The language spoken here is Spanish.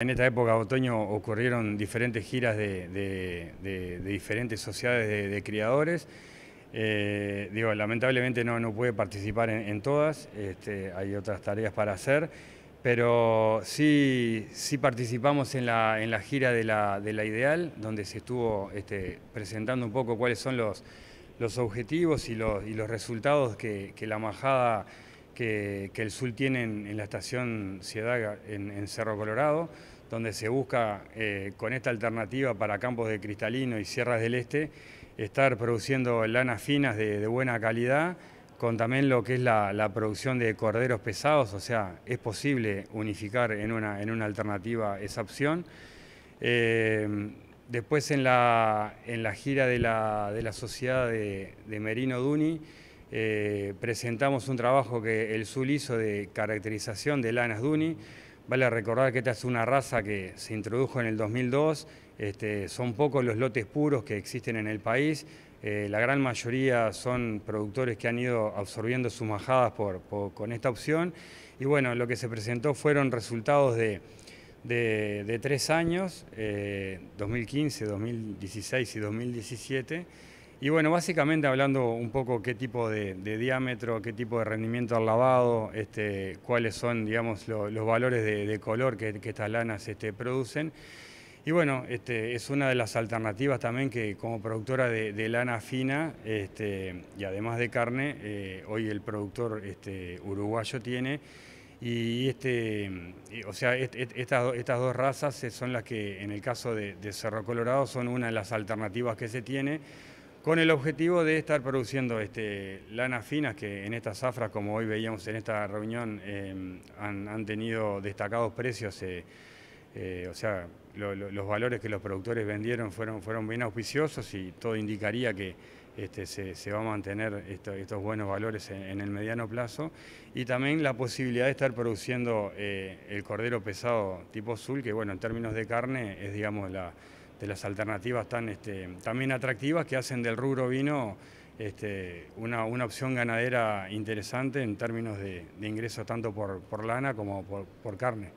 En esta época de otoño ocurrieron diferentes giras de, diferentes sociedades de, criadores. Eh, digo, lamentablemente no, no pude participar en, todas, este, hay otras tareas para hacer, pero sí, sí participamos en la, en la gira de la, Ideal, donde se estuvo este, presentando un poco cuáles son los, los objetivos y los, los resultados que, que la majada que, el SUL tiene en, la estación Ciudad en, Cerro Colorado, donde se busca eh, con esta alternativa para campos de cristalino y sierras del este, estar produciendo lanas finas de, buena calidad, con también lo que es la, producción de corderos pesados, o sea, es posible unificar en una, alternativa esa opción. Eh, después en la, gira de la, sociedad de Merino Duni, eh, presentamos un trabajo que el SUL hizo de caracterización de lanas Duni. Vale recordar que esta es una raza que se introdujo en el 2002. Este, son pocos los lotes puros que existen en el país. Eh, la gran mayoría son productores que han ido absorbiendo sus majadas con esta opción. Y bueno, lo que se presentó fueron resultados de, tres años, 2015, eh, 2016 y 2017. Y bueno, básicamente hablando un poco qué tipo de, diámetro, qué tipo de rendimiento al lavado, este, cuáles son digamos, los valores de, color que, estas lanas este, producen. Y bueno, este, es una de las alternativas también que como productora de, lana fina y además de carne, eh, hoy el productor este, uruguayo tiene. Y este, o sea, estas, estas, dos razas eh, son las que en el caso de, de Cerro Colorado son una de las alternativas que se tiene con el objetivo de estar produciendo este, lanas finas que en esta zafras, como hoy veíamos en esta reunión, eh, han, tenido destacados precios, eh, eh, o sea, los valores que los productores vendieron fueron, fueron bien auspiciosos y todo indicaría que este, se, se, va a mantener estos buenos valores en, en, el mediano plazo y también la posibilidad de estar produciendo el cordero pesado tipo azul, que bueno, en términos de carne es digamos la de las alternativas tan este, también atractivas que hacen del rubro vino este, una, opción ganadera interesante en términos de, ingresos tanto por, lana como por carne.